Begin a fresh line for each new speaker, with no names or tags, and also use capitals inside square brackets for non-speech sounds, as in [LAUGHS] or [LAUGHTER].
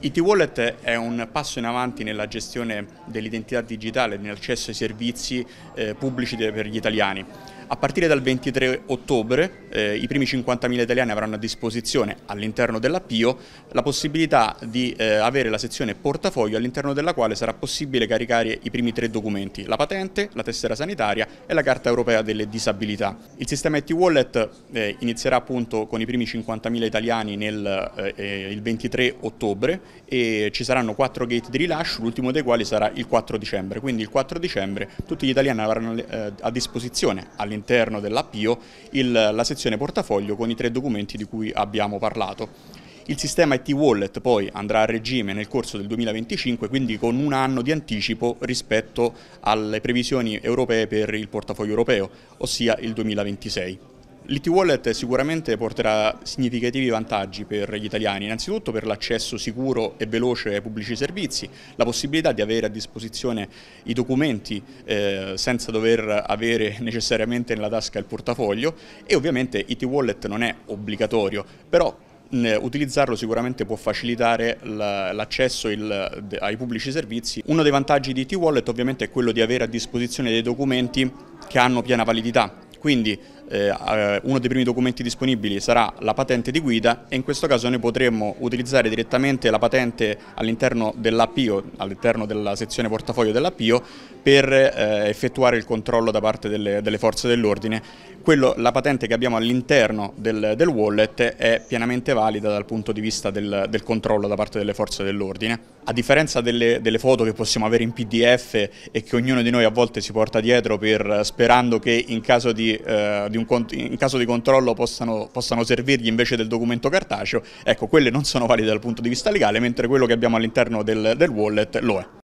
IT Wallet è un passo in avanti nella gestione dell'identità digitale nell'accesso ai servizi eh, pubblici per gli italiani. A partire dal 23 ottobre eh, i primi 50.000 italiani avranno a disposizione all'interno dell'appio la possibilità di eh, avere la sezione portafoglio all'interno della quale sarà possibile caricare i primi tre documenti, la patente, la tessera sanitaria e la carta europea delle disabilità. Il sistema ET Wallet eh, inizierà appunto con i primi 50.000 italiani nel, eh, eh, il 23 ottobre e ci saranno quattro gate di rilascio, l'ultimo dei quali sarà il 4 dicembre, quindi il 4 dicembre tutti gli italiani avranno eh, a disposizione all'interno all'interno dell'APIO la sezione portafoglio con i tre documenti di cui abbiamo parlato. Il sistema IT Wallet poi andrà a regime nel corso del 2025, quindi con un anno di anticipo rispetto alle previsioni europee per il portafoglio europeo, ossia il 2026. L'IT Wallet sicuramente porterà significativi vantaggi per gli italiani, innanzitutto per l'accesso sicuro e veloce ai pubblici servizi, la possibilità di avere a disposizione i documenti eh, senza dover avere [LAUGHS] necessariamente nella tasca il portafoglio e ovviamente IT Wallet non è obbligatorio, però utilizzarlo sicuramente può facilitare l'accesso ai pubblici servizi. Uno dei vantaggi di T-Wallet ovviamente è quello di avere a disposizione dei documenti che hanno piena validità, quindi eh, eh, uno dei primi documenti disponibili sarà la patente di guida e in questo caso noi potremmo utilizzare direttamente la patente all'interno dell'APIO, all'interno della sezione portafoglio dell'APIO per eh, effettuare il controllo da parte delle, delle forze dell'ordine. la patente che abbiamo all'interno del, del, wallet è pienamente valida dal punto di vista del, del controllo da parte delle forze dell'ordine. A differenza delle, delle foto che possiamo avere in PDF e che ognuno di noi a volte si porta dietro per, sperando che in caso di, eh, di un in caso di controllo possano, possano, servirgli invece del documento cartaceo, ecco, quelle non sono valide dal punto di vista legale, mentre quello che abbiamo all'interno del, del wallet lo è.